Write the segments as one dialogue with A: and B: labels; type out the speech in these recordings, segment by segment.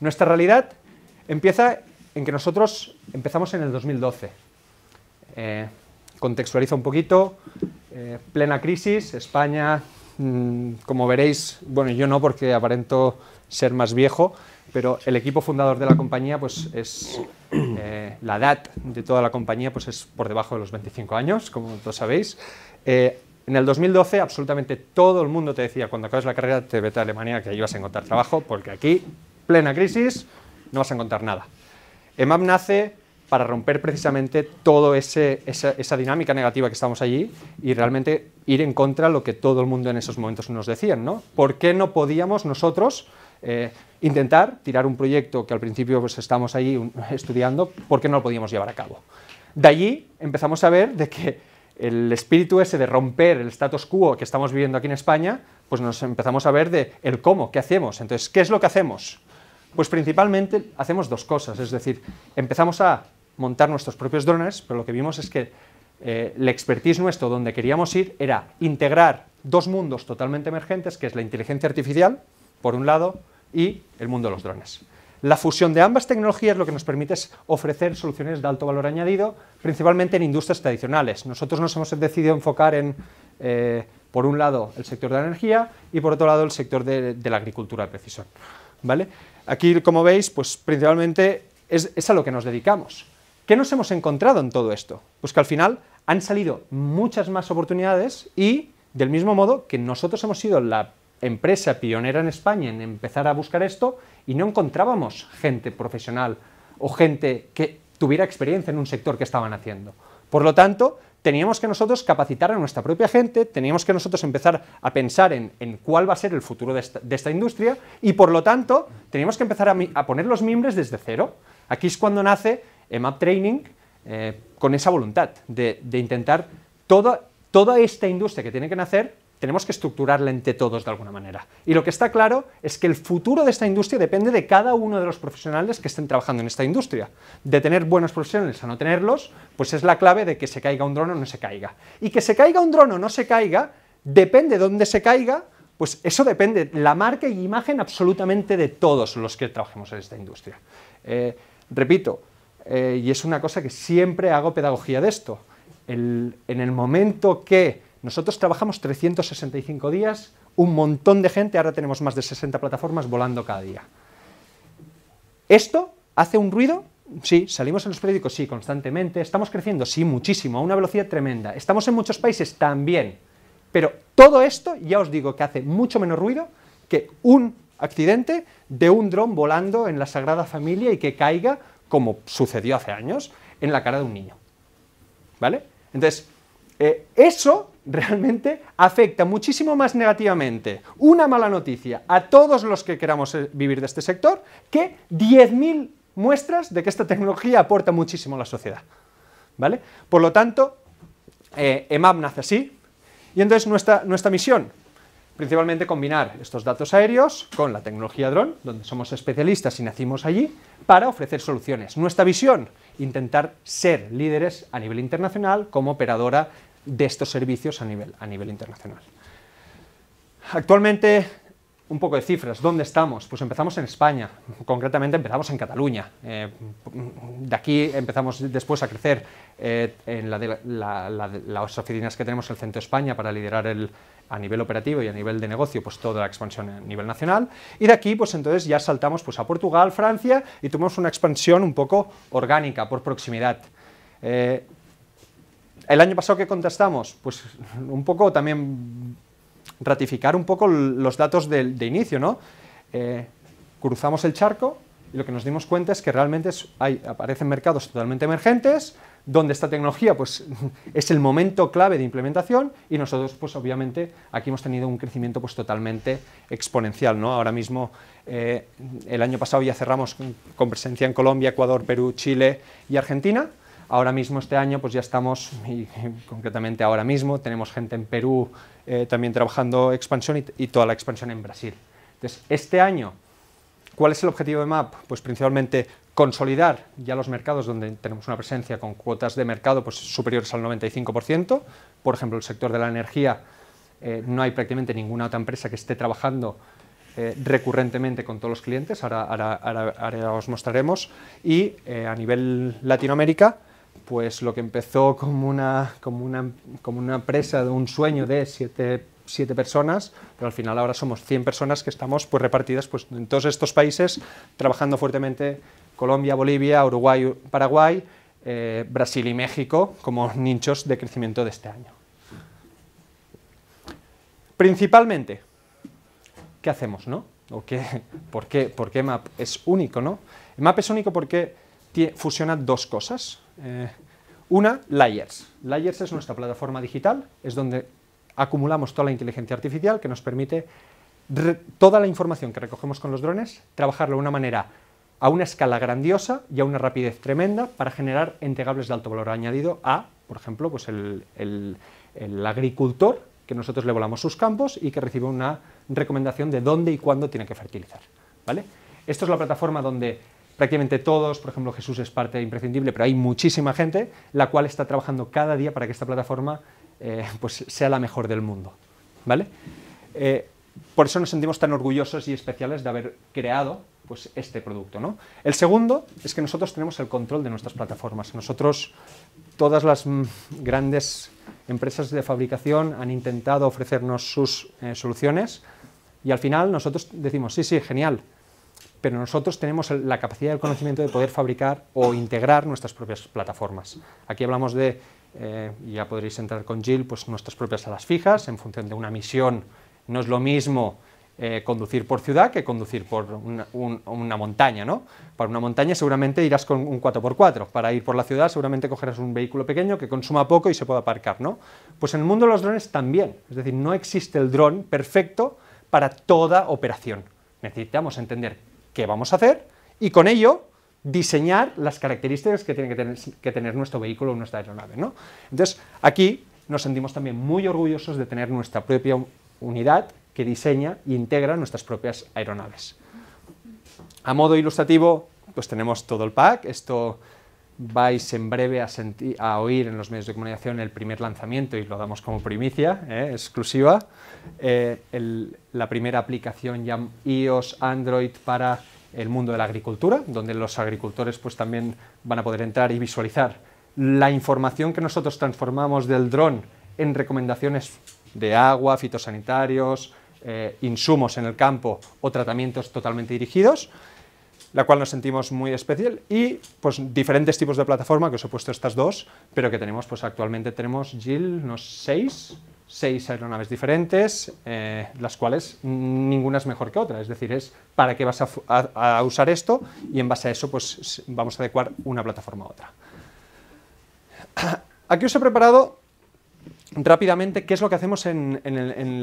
A: Nuestra realidad empieza en que nosotros empezamos en el 2012. Eh, contextualiza un poquito, eh, plena crisis, España, mm, como veréis, bueno, yo no porque aparento ser más viejo, pero el equipo fundador de la compañía, pues es eh, la edad de toda la compañía, pues es por debajo de los 25 años, como todos sabéis. en el 2012 absolutamente todo el mundo te decía, cuando acabas la carrera te vete a Alemania que ahí vas a encontrar trabajo, porque aquí plena crisis, no vas a encontrar nada. EMAP nace para romper precisamente toda esa, dinámica negativa que estamos allí y realmente ir en contra de lo que todo el mundo en esos momentos nos decía. ¿no? ¿Por qué no podíamos nosotros eh, intentar tirar un proyecto que al principio pues, estamos ahí estudiando, por qué no lo podíamos llevar a cabo? De allí empezamos a ver de que el espíritu ese de romper el status quo que estamos viviendo aquí en España, pues nos empezamos a ver de el cómo, qué hacemos. Entonces, ¿qué es lo que hacemos? Pues principalmente hacemos dos cosas, es decir, empezamos a montar nuestros propios drones, pero lo que vimos es que eh, el expertise nuestro donde queríamos ir era integrar dos mundos totalmente emergentes, que es la inteligencia artificial, por un lado, y el mundo de los drones. La fusión de ambas tecnologías lo que nos permite es ofrecer soluciones de alto valor añadido, principalmente en industrias tradicionales. Nosotros nos hemos decidido enfocar en, eh, por un lado, el sector de la energía y por otro lado, el sector de, de la agricultura de precisión. ¿Vale? Aquí, como veis, pues principalmente es, es a lo que nos dedicamos. ¿Qué nos hemos encontrado en todo esto? Pues que al final han salido muchas más oportunidades y, del mismo modo que nosotros hemos sido la empresa pionera en España en empezar a buscar esto y no encontrábamos gente profesional o gente que tuviera experiencia en un sector que estaban haciendo. Por lo tanto, teníamos que nosotros capacitar a nuestra propia gente, teníamos que nosotros empezar a pensar en, cuál va a ser el futuro de esta, industria y por lo tanto teníamos que empezar a, poner los mimbres desde cero. Aquí es cuando nace MAP Training eh, con esa voluntad de, intentar toda, toda esta industria que tiene que nacer tenemos que estructurarla entre todos de alguna manera. Y lo que está claro es que el futuro de esta industria depende de cada uno de los profesionales que estén trabajando en esta industria. De tener buenos profesionales a no tenerlos, pues es la clave de que se caiga un dron o no se caiga. Y que se caiga un dron o no se caiga, depende de dónde se caiga, pues eso depende, la marca y imagen absolutamente de todos los que trabajemos en esta industria. Eh, repito, eh, y es una cosa que siempre hago pedagogía de esto, en el momento que nosotros trabajamos 365 días, un montón de gente, ahora tenemos más de 60 plataformas volando cada día. ¿Esto hace un ruido? Sí, salimos en los periódicos, sí, constantemente. Estamos creciendo, sí, muchísimo, a una velocidad tremenda. Estamos en muchos países también. Pero todo esto ya os digo que hace mucho menos ruido que un accidente de un dron volando en la Sagrada Familia y que caiga, como sucedió hace años, en la cara de un niño. ¿Vale? Entonces, eh, eso realmente afecta muchísimo más negativamente una mala noticia a todos los que queramos eh, vivir de este sector que 10.000 muestras de que esta tecnología aporta muchísimo a la sociedad. ¿Vale? Por lo tanto, eh, EMAP nace así y entonces nuestra, nuestra misión, principalmente combinar estos datos aéreos con la tecnología dron, donde somos especialistas y nacimos allí, para ofrecer soluciones. Nuestra visión, intentar ser líderes a nivel internacional como operadora de estos servicios a nivel, a nivel internacional. Actualmente, un poco de cifras, ¿dónde estamos? Pues empezamos en España, concretamente empezamos en Cataluña. Eh, de aquí empezamos después a crecer eh, en las oficinas que tenemos en el centro España para liderar el, a nivel operativo y a nivel de negocio, pues toda la expansión a nivel nacional. Y de aquí, pues entonces ya saltamos pues, a Portugal, Francia y tuvimos una expansión un poco orgánica, por proximidad. Eh, el año pasado, ¿qué contestamos? Pues un poco también ratificar un poco los datos de, inicio, ¿no? Eh, cruzamos el charco y lo que nos dimos cuenta es que realmente hay, aparecen mercados totalmente emergentes, donde esta tecnología pues, es el momento clave de implementación y nosotros, pues obviamente, aquí hemos tenido un crecimiento pues, totalmente exponencial. ¿no? Ahora mismo, eh, el año pasado ya cerramos con presencia en Colombia, Ecuador, Perú, Chile y Argentina Ahora mismo este año pues ya estamos, y concretamente ahora mismo, tenemos gente en Perú eh, también trabajando expansión y, toda la expansión en Brasil. Entonces, este año, ¿cuál es el objetivo de MAP? Pues principalmente consolidar ya los mercados donde tenemos una presencia con cuotas de mercado pues, superiores al 95%, por ejemplo, el sector de la energía, eh, no hay prácticamente ninguna otra empresa que esté trabajando eh, recurrentemente con todos los clientes, ahora, os mostraremos, y a nivel Latinoamérica pues lo que empezó como una, como una, de un sueño de siete, personas, pero al final ahora somos 100 personas que estamos pues, repartidas pues, en todos estos países, trabajando fuertemente Colombia, Bolivia, Uruguay, Paraguay, eh, Brasil y México como nichos de crecimiento de este año. Principalmente, ¿qué hacemos? No? ¿O qué, por, qué, ¿Por MAP es único? ¿no? MAP es único porque fusiona dos cosas eh, una, Layers. Layers es nuestra plataforma digital, es donde acumulamos toda la inteligencia artificial que nos permite toda la información que recogemos con los drones, trabajarlo de una manera a una escala grandiosa y a una rapidez tremenda para generar entregables de alto valor añadido a, por ejemplo, pues el, agricultor que nosotros le volamos sus campos y que recibe una recomendación de dónde y cuándo tiene que fertilizar. ¿vale? Esto es la plataforma donde prácticamente todos, por ejemplo Jesús es parte imprescindible, pero hay muchísima gente la cual está trabajando cada día para que esta plataforma eh, pues sea la mejor del mundo. ¿vale? Eh, por eso nos sentimos tan orgullosos y especiales de haber creado pues, este producto. ¿no? El segundo es que nosotros tenemos el control de nuestras plataformas. Nosotros, todas las mm, grandes empresas de fabricación han intentado ofrecernos sus eh, soluciones y al final nosotros decimos, sí, sí, genial, pero nosotros tenemos la capacidad del conocimiento de poder fabricar o integrar nuestras propias plataformas. Aquí hablamos de, eh, ya podréis entrar con Jill, pues nuestras propias salas fijas en función de una misión. No es lo mismo eh, conducir por ciudad que conducir por una, montaña, ¿no? Para una montaña seguramente irás con un 4x4, para ir por la ciudad seguramente cogerás un vehículo pequeño que consuma poco y se pueda aparcar, ¿no? Pues en el mundo de los drones también, es decir, no existe el dron perfecto para toda operación. Necesitamos entender qué vamos a hacer y con ello diseñar las características que tiene que tener, nuestro vehículo o nuestra aeronave. ¿no? Entonces, aquí nos sentimos también muy orgullosos de tener nuestra propia unidad que diseña e integra nuestras propias aeronaves. A modo ilustrativo, pues tenemos todo el pack. Esto vais en breve a, oír en los medios de comunicación el primer lanzamiento, y lo damos como primicia, eh, exclusiva, eh, la primera aplicación ya iOS Android para el mundo de la agricultura, donde los agricultores pues, también van a poder entrar y visualizar la información que nosotros transformamos del dron en recomendaciones de agua, fitosanitarios, eh, insumos en el campo o tratamientos totalmente dirigidos la cual nos sentimos muy especial y pues diferentes tipos de plataforma que os he puesto estas dos, pero que tenemos pues actualmente tenemos GIL, unos seis, seis aeronaves diferentes, eh, las cuales ninguna es mejor que otra, es decir, es para qué vas a, usar esto y en base a eso pues vamos a adecuar una plataforma a otra. Aquí os he preparado rápidamente qué es lo que hacemos en,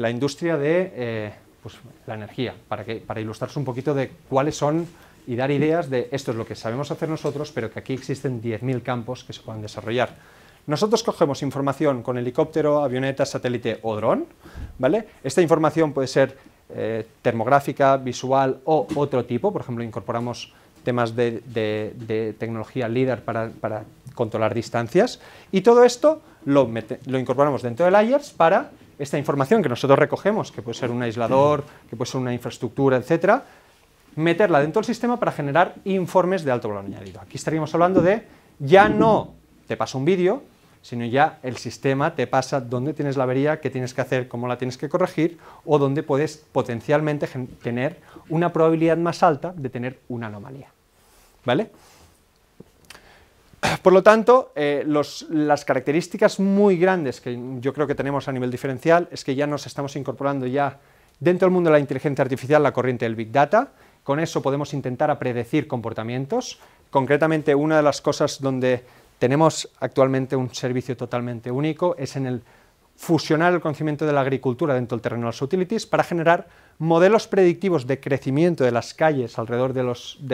A: la industria de eh, pues, la energía, para, que, para un poquito de cuáles son y dar ideas de esto es lo que sabemos hacer nosotros, pero que aquí existen 10.000 campos que se pueden desarrollar. Nosotros cogemos información con helicóptero, avioneta, satélite o dron, ¿vale? Esta información puede ser eh, termográfica, visual o otro tipo, por ejemplo, incorporamos temas de, tecnología LIDAR para, controlar distancias, y todo esto lo, lo incorporamos dentro de layers para esta información que nosotros recogemos, que puede ser un aislador, que puede ser una infraestructura, etcétera, meterla dentro del sistema para generar informes de alto valor añadido. Aquí estaríamos hablando de ya no te pasa un vídeo, sino ya el sistema te pasa dónde tienes la avería, qué tienes que hacer, cómo la tienes que corregir o dónde puedes potencialmente tener una probabilidad más alta de tener una anomalía. ¿Vale? Por lo tanto, eh, las características muy grandes que yo creo que tenemos a nivel diferencial es que ya nos estamos incorporando ya dentro del mundo de la inteligencia artificial la corriente del Big Data, con eso podemos intentar predecir comportamientos. Concretamente, una de las cosas donde tenemos actualmente un servicio totalmente único es en el fusionar el conocimiento de la agricultura dentro del terreno de las utilities para generar modelos predictivos de crecimiento de las calles alrededor de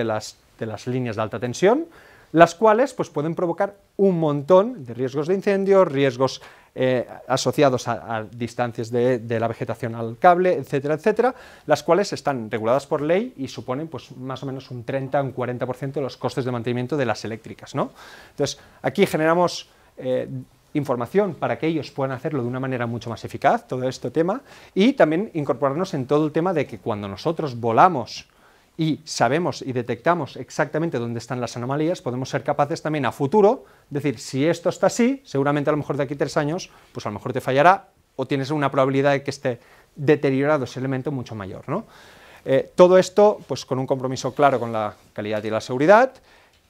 A: las líneas de alta tensión, las cuales pues, pueden provocar un montón de riesgos de incendio, riesgos eh, asociados a, distancias de, la vegetación al cable, etcétera, etcétera, las cuales están reguladas por ley y suponen pues, más o menos un 30 un 40% de los costes de mantenimiento de las eléctricas. ¿no? Entonces, aquí generamos eh, información para que ellos puedan hacerlo de una manera mucho más eficaz, todo este tema, y también incorporarnos en todo el tema de que cuando nosotros volamos y sabemos y detectamos exactamente dónde están las anomalías, podemos ser capaces también a futuro decir, si esto está así, seguramente a lo mejor de aquí tres años, pues a lo mejor te fallará o tienes una probabilidad de que esté deteriorado ese elemento mucho mayor. Eh, todo esto pues, con un compromiso claro con la calidad y la seguridad,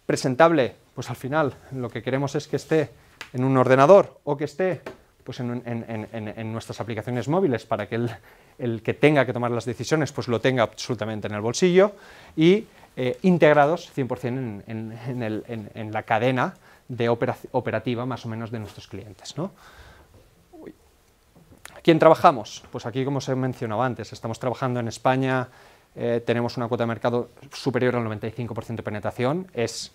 A: presentable, pues al final lo que queremos es que esté en un ordenador o que esté pues, en, nuestras aplicaciones móviles para que el, que tenga que tomar las decisiones pues lo tenga absolutamente en el bolsillo y eh, integrados 100% en, la cadena de operativa más o menos de nuestros clientes. ¿no? ¿Quién trabajamos? Pues aquí, como os he mencionado antes, estamos trabajando en España, eh, tenemos una cuota de mercado superior al 95% de penetración, es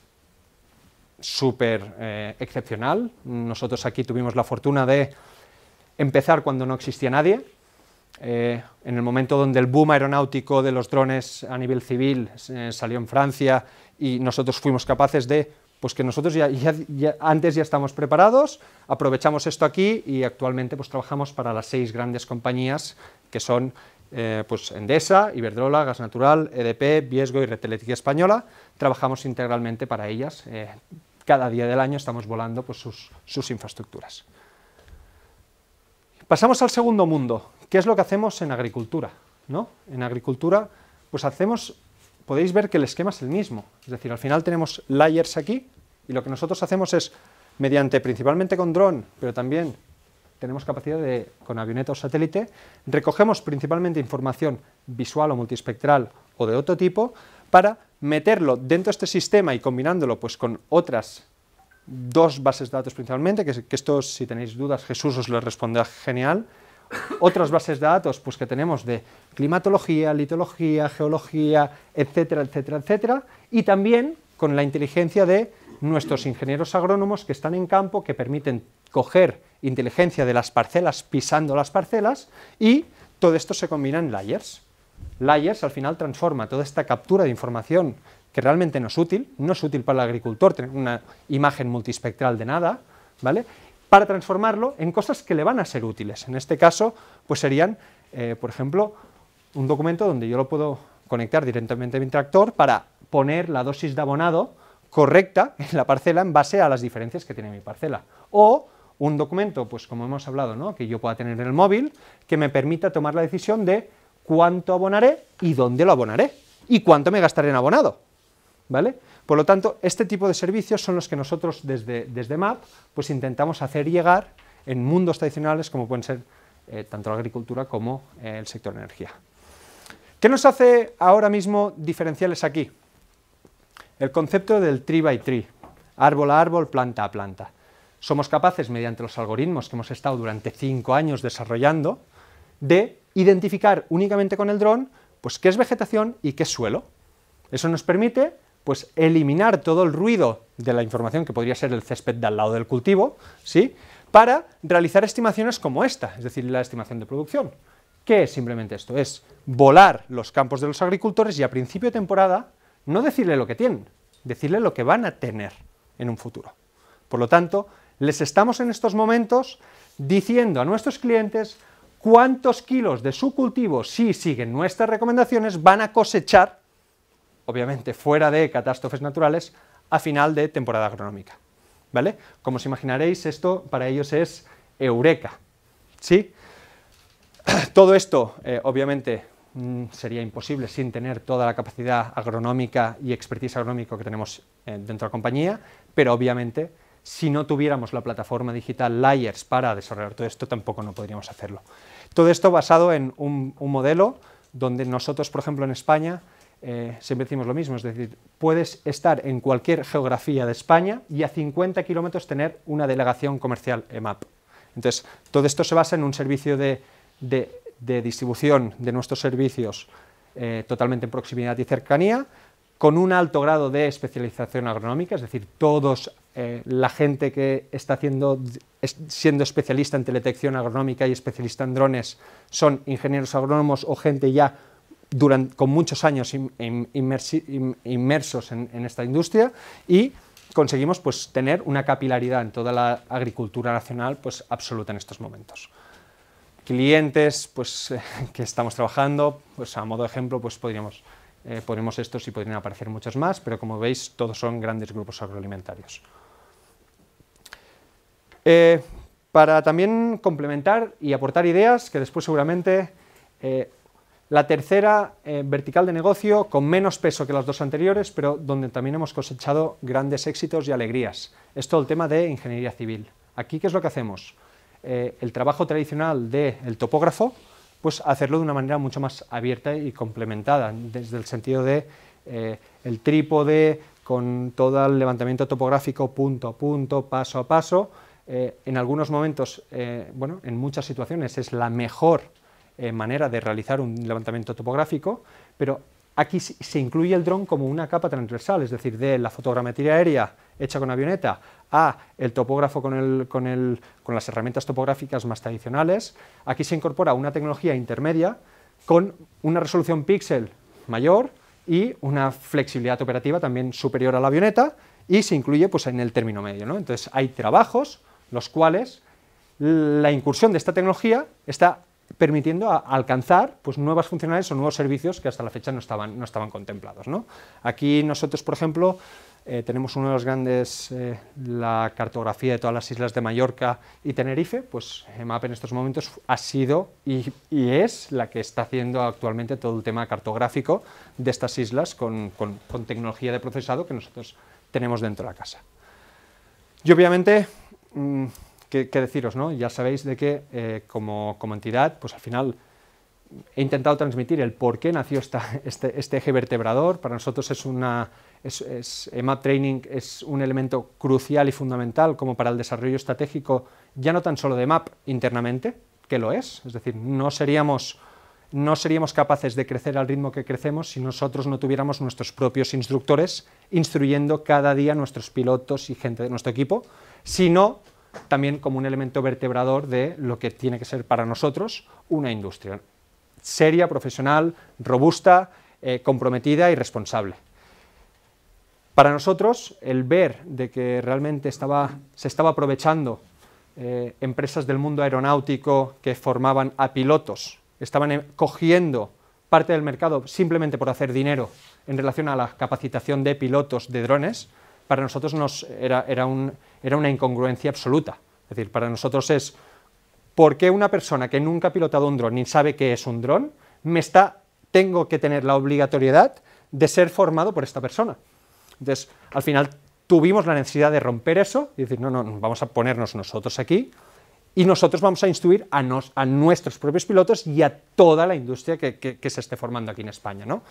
A: súper eh, excepcional. Nosotros aquí tuvimos la fortuna de empezar cuando no existía nadie. Eh, en el momento donde el boom aeronáutico de los drones a nivel civil eh, salió en Francia y nosotros fuimos capaces de, pues que nosotros ya, antes ya estamos preparados, aprovechamos esto aquí y actualmente pues trabajamos para las seis grandes compañías que son pues Endesa, Iberdrola, Gas Natural, EDP, Viesgo y Red Española. Trabajamos integralmente para ellas, cada día del año estamos volando pues, sus, infraestructuras. Pasamos al segundo mundo. ¿Qué es lo que hacemos en agricultura? ¿no? En agricultura, pues hacemos, podéis ver que el esquema es el mismo. Es decir, al final tenemos layers aquí y lo que nosotros hacemos es, mediante principalmente con dron, pero también tenemos capacidad de, con avioneta o satélite, recogemos principalmente información visual o multispectral o de otro tipo para meterlo dentro de este sistema y combinándolo pues, con otras dos bases de datos principalmente, que, esto si tenéis dudas Jesús os lo responde genial, otras bases de datos pues, que tenemos de climatología, litología, geología, etcétera, etcétera, etcétera, y también con la inteligencia de nuestros ingenieros agrónomos que están en campo, que permiten coger inteligencia de las parcelas pisando las parcelas y todo esto se combina en layers. Layers al final transforma toda esta captura de información que realmente no es útil, no es útil para el agricultor tener una imagen multispectral de nada, ¿vale? para transformarlo en cosas que le van a ser útiles. En este caso, pues serían, eh, por ejemplo, un documento donde yo lo puedo conectar directamente a mi tractor para poner la dosis de abonado correcta en la parcela en base a las diferencias que tiene mi parcela. O un documento, pues como hemos hablado, ¿no? que yo pueda tener en el móvil, que me permita tomar la decisión de cuánto abonaré y dónde lo abonaré y cuánto me gastaré en abonado. ¿Vale? Por lo tanto, este tipo de servicios son los que nosotros desde, desde MAP pues intentamos hacer llegar en mundos tradicionales como pueden ser eh, tanto la agricultura como eh, el sector energía. ¿Qué nos hace ahora mismo diferenciales aquí? El concepto del tree by tree, árbol a árbol, planta a planta. Somos capaces, mediante los algoritmos que hemos estado durante cinco años desarrollando, de identificar únicamente con el dron pues, qué es vegetación y qué es suelo. Eso nos permite pues, eliminar todo el ruido de la información que podría ser el césped de al lado del cultivo, ¿sí? para realizar estimaciones como esta, es decir, la estimación de producción. ¿Qué es simplemente esto? Es volar los campos de los agricultores y a principio de temporada no decirle lo que tienen, decirle lo que van a tener en un futuro. Por lo tanto, les estamos en estos momentos diciendo a nuestros clientes cuántos kilos de su cultivo, si siguen nuestras recomendaciones, van a cosechar, obviamente fuera de catástrofes naturales, a final de temporada agronómica. ¿Vale? Como os imaginaréis, esto para ellos es eureka. ¿Sí? Todo esto, eh, obviamente, mm, sería imposible sin tener toda la capacidad agronómica y expertise agronómico que tenemos eh, dentro de la compañía, pero obviamente si no tuviéramos la plataforma digital Layers para desarrollar todo esto, tampoco no podríamos hacerlo. Todo esto basado en un, modelo donde nosotros, por ejemplo, en España, eh, siempre decimos lo mismo, es decir, puedes estar en cualquier geografía de España y a 50 kilómetros tener una delegación comercial EMAP. Entonces, todo esto se basa en un servicio de, distribución de nuestros servicios eh, totalmente en proximidad y cercanía, con un alto grado de especialización agronómica, es decir, todos eh, la gente que está siendo especialista en teletección agronómica y especialista en drones son ingenieros agrónomos o gente ya con muchos años inmersos en, esta industria y conseguimos pues, tener una capilaridad en toda la agricultura nacional pues, absoluta en estos momentos clientes pues, que estamos trabajando, pues a modo de ejemplo, pues podríamos eh, ponemos estos y podrían aparecer muchos más, pero como veis todos son grandes grupos agroalimentarios. Eh, para también complementar y aportar ideas, que después seguramente eh, la tercera eh, vertical de negocio con menos peso que las dos anteriores, pero donde también hemos cosechado grandes éxitos y alegrías. Es todo el tema de ingeniería civil. Aquí, ¿qué es lo que hacemos? el trabajo tradicional del topógrafo, pues hacerlo de una manera mucho más abierta y complementada, desde el sentido de eh, el trípode con todo el levantamiento topográfico punto a punto, paso a paso. Eh, en algunos momentos, eh, bueno, en muchas situaciones es la mejor manera de realizar un levantamiento topográfico, pero aquí se incluye el dron como una capa transversal, es decir, de la fotogrametría aérea hecha con avioneta a el topógrafo con, el, con, con las herramientas topográficas más tradicionales, aquí se incorpora una tecnología intermedia con una resolución píxel mayor y una flexibilidad operativa también superior a la avioneta y se incluye pues, en el término medio. Entonces hay trabajos los cuales la incursión de esta tecnología está permitiendo alcanzar pues, nuevas funcionalidades o nuevos servicios que hasta la fecha no estaban, no estaban contemplados. ¿no? Aquí nosotros, por ejemplo, eh, tenemos uno de los grandes, eh, la cartografía de todas las islas de Mallorca y Tenerife, pues EMAP en estos momentos ha sido y, y, es la que está haciendo actualmente todo el tema cartográfico de estas islas con, con, con tecnología de procesado que nosotros tenemos dentro de la casa. Y obviamente... Mm, ¿Qué, deciros? ¿no? Ya sabéis de que eh, como, como, entidad, pues al final he intentado transmitir el por qué nació esta, este, este eje vertebrador. Para nosotros es una... Es, Training es un elemento crucial y fundamental como para el desarrollo estratégico, ya no tan solo de MAP internamente, que lo es, es decir, no seríamos no seríamos capaces de crecer al ritmo que crecemos si nosotros no tuviéramos nuestros propios instructores instruyendo cada día nuestros pilotos y gente de nuestro equipo, sino también como un elemento vertebrador de lo que tiene que ser para nosotros una industria seria, profesional, robusta, eh, comprometida y responsable. Para nosotros, el ver de que realmente se estaba aprovechando eh, empresas del mundo aeronáutico que formaban a pilotos, estaban eh, cogiendo parte del mercado simplemente por hacer dinero en relación a la capacitación de pilotos de drones, para nosotros nos era, era, un, era una incongruencia absoluta. Es decir, para nosotros es, ¿por qué una persona que nunca ha pilotado un dron ni sabe qué es un dron, me está, tengo que tener la obligatoriedad de ser formado por esta persona? Entonces, al final tuvimos la necesidad de romper eso y decir, no, no, vamos a ponernos nosotros aquí y nosotros vamos a instruir a, nos, a nuestros propios pilotos y a toda la industria que, que se esté formando aquí en España. ¿no?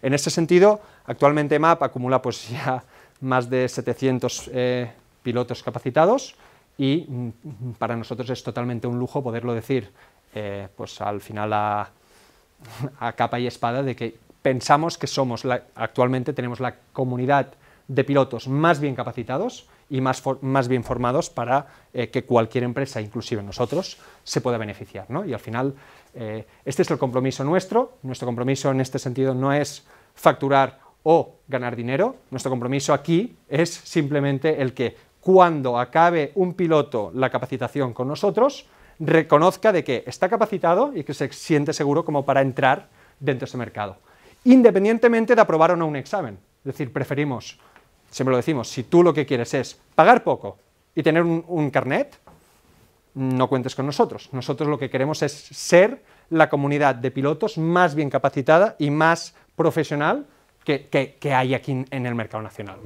A: En ese sentido, actualmente MAP acumula pues ya más de 700 eh, pilotos capacitados y mm, para nosotros es totalmente un lujo poderlo decir eh, pues al final a, capa y espada de que pensamos que somos actualmente tenemos la comunidad de pilotos más bien capacitados y más, más bien formados para eh, que cualquier empresa, inclusive nosotros, se pueda beneficiar. Y al final este es el compromiso nuestro. Nuestro compromiso en este sentido no es facturar o ganar dinero. Nuestro compromiso aquí es simplemente el que cuando acabe un piloto la capacitación con nosotros, reconozca de que está capacitado y que se siente seguro como para entrar dentro de ese mercado, independientemente de aprobar o no un examen. Es decir, preferimos, siempre lo decimos, si tú lo que quieres es pagar poco y tener un, un carnet, no cuentes con nosotros. Nosotros lo que queremos es ser la comunidad de pilotos más bien capacitada y más profesional que, hay aquí en el mercado nacional.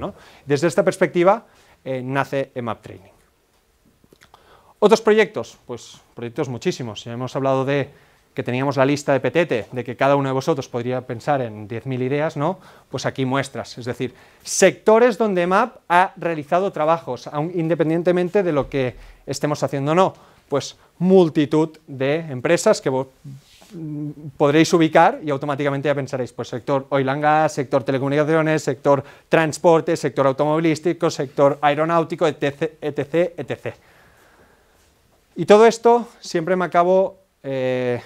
A: Desde esta perspectiva eh, nace EMAP Training. Otros proyectos, pues proyectos muchísimos. Ya hemos hablado de que teníamos la lista de Petete, de que cada uno de vosotros podría pensar en 10.000 ideas, ¿no? Pues aquí muestras, es decir, sectores donde MAP ha realizado trabajos, independientemente de lo que estemos haciendo o no, pues multitud de empresas que Mm, podréis ubicar y automáticamente ya pensaréis, pues sector oil and gas, sector telecomunicaciones, sector transporte, sector automovilístico, sector aeronáutico, etc, etc, etc. Y todo esto siempre me acabo eh,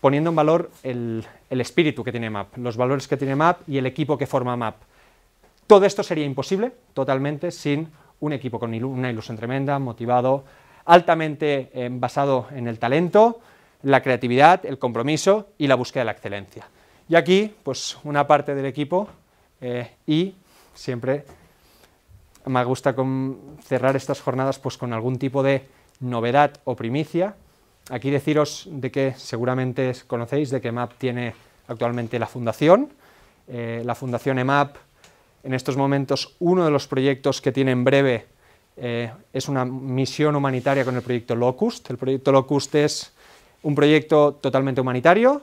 A: poniendo en valor el, espíritu que tiene MAP, los valores que tiene MAP y el equipo que forma MAP. Todo esto sería imposible totalmente sin un equipo con una ilusión tremenda, motivado, altamente eh, basado en el talento, la creatividad, el compromiso y la búsqueda de la excelencia. Y aquí, pues una parte del equipo eh, y siempre me gusta cerrar estas jornadas pues con algún tipo de novedad o primicia. Aquí deciros de que seguramente conocéis de que MAP tiene actualmente la fundación. Eh, la fundación EMAP, en estos momentos, uno de los proyectos que tiene en breve eh, es una misión humanitaria con el proyecto Locust. El proyecto Locust es un proyecto totalmente humanitario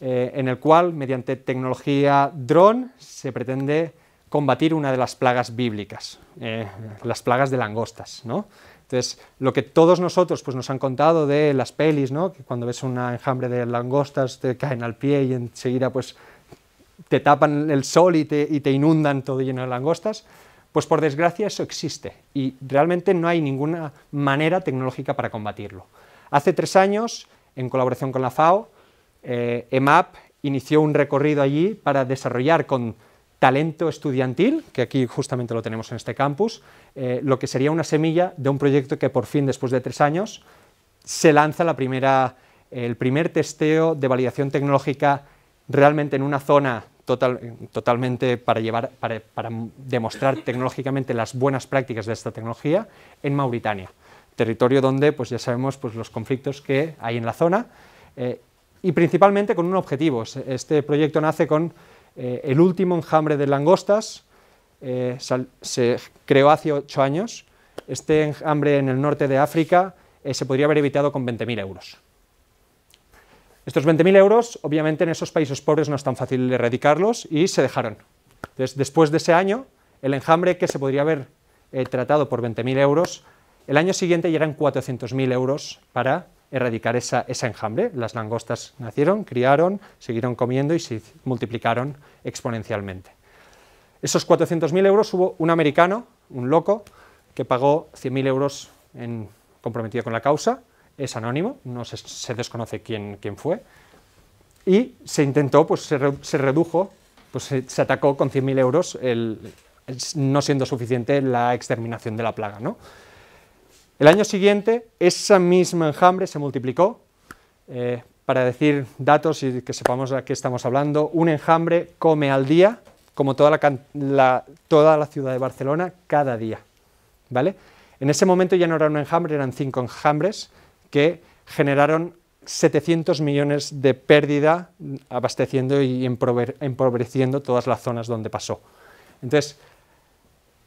A: eh, en el cual, mediante tecnología dron, se pretende combatir una de las plagas bíblicas, eh, las plagas de langostas. ¿no? Entonces, lo que todos nosotros pues, nos han contado de las pelis, ¿no? que cuando ves un enjambre de langostas te caen al pie y enseguida pues, te tapan el sol y te, y te inundan todo lleno de langostas, pues por desgracia eso existe y realmente no hay ninguna manera tecnológica para combatirlo. Hace tres años en colaboración con la FAO, eh, EMAP inició un recorrido allí para desarrollar con talento estudiantil, que aquí justamente lo tenemos en este campus, eh, lo que sería una semilla de un proyecto que por fin, después de tres años, se lanza la primera, el primer testeo de validación tecnológica realmente en una zona total, totalmente para, llevar, para demostrar tecnológicamente las buenas prácticas de esta tecnología en Mauritania territorio donde pues ya sabemos pues, los conflictos que hay en la zona eh, y principalmente con un objetivo. Este proyecto nace con eh, el último enjambre de langostas, eh, se creó hace ocho años. Este enjambre en el norte de África se podría haber evitado con 20.000 euros. Estos 20.000 euros, obviamente en esos países pobres no es tan fácil erradicarlos y se dejaron. después de ese año, el enjambre que se podría haber tratado por 20.000 euros el año siguiente eran 400.000 euros para erradicar esa, ese enjambre. Las langostas nacieron, criaron, siguieron comiendo y se multiplicaron exponencialmente. Esos 400.000 euros hubo un americano, un loco, que pagó 100.000 euros en, comprometido con la causa, es anónimo, no se, desconoce quién, quién, fue, y se intentó, pues se, redujo, pues se, atacó con 100.000 euros, no siendo suficiente la exterminación de la plaga. ¿no? El año siguiente, esa misma enjambre se multiplicó, eh, para decir datos y que sepamos de qué estamos hablando, un enjambre come al día, como toda la, ciudad de Barcelona, cada día. ¿vale? En ese momento ya no era un enjambre, eran cinco enjambres que generaron 700 millones de pérdida abasteciendo y empobreciendo todas las zonas donde pasó. Entonces,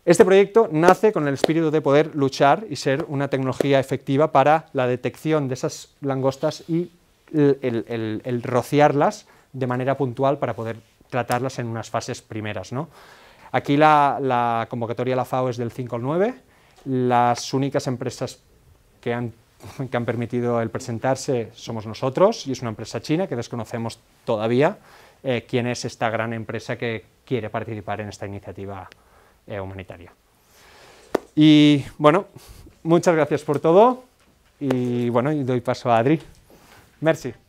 A: este proyecto nace con el espíritu de poder luchar y ser una tecnología efectiva para la detección de esas langostas y el, rociarlas de manera puntual para poder tratarlas en unas fases primeras. ¿no? Aquí la, convocatoria de la FAO es del 5 al 9. Las únicas empresas que han, que han permitido el presentarse somos nosotros y es una empresa china que desconocemos todavía eh, quién es esta gran empresa que quiere participar en esta iniciativa eh, humanitaria. Y bueno, muchas gracias por todo y bueno, y doy paso a Adri. Merci.